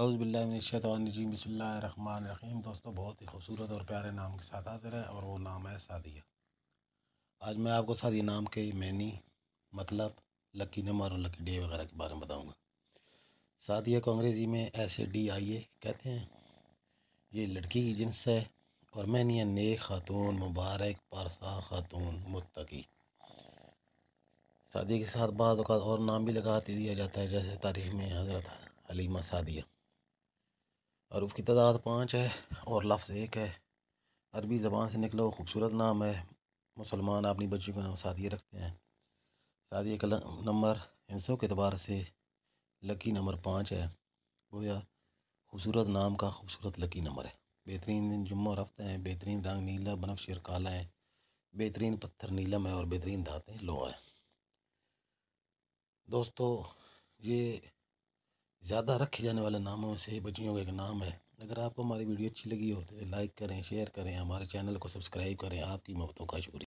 اعوذ باللہ من الشیطان الرجیم بسم اللہ الرحمن الرحیم دوستو بہت ہی خوبصورت اور پیارے نام کے ساتھ حاضر ہے اور وہ نام ہے سعدیہ آج میں آپ کو سادیہ نام کے مینی مطلب لکی نمبر اور لکی ڈے وغیرہ کے بارے میں بتاؤں گا سعدیہ کو انگریزی میں ایسے ڈی آئی اے کہتے ہیں یہ لڑکی کی جنس ہے اور مینی ہے نیک خاتون مبارک پارسا خاتون متقی سادیہ کے ساتھ بعض اوقات اور نام بھی لگاتی دیا جاتا ہے جیسے تاریخ میں حضرت حلیمہ سعدیہ عروف کی تعداد پانچ ہے اور لفظ ایک ہے عربی زبان سے نکلو خوبصورت نام ہے مسلمان اپنی بچی کو نام سادیہ رکھتے ہیں کا نمبر ہندسوں کے اعتبار سے لکی نمبر پانچ ہے گویا خوبصورت نام کا خوبصورت لکی نمبر ہے بہترین دن جمعہ ہیں بہترین رنگ نیلا بنف شیر کالا ہے بہترین پتھر نیلم ہے اور بہترین دھاتیں ہے دوستو یہ زیادہ رکھے جانے والے ناموں میں سے بچیوں کا ایک نام ہے اگر آپ کو ہماری ویڈیو اچھی لگی ہو تو اسے لائک کریں شیئر کریں ہمارے چینل کو سبسکرائب کریں آپ کی مفتوں کا شکریہ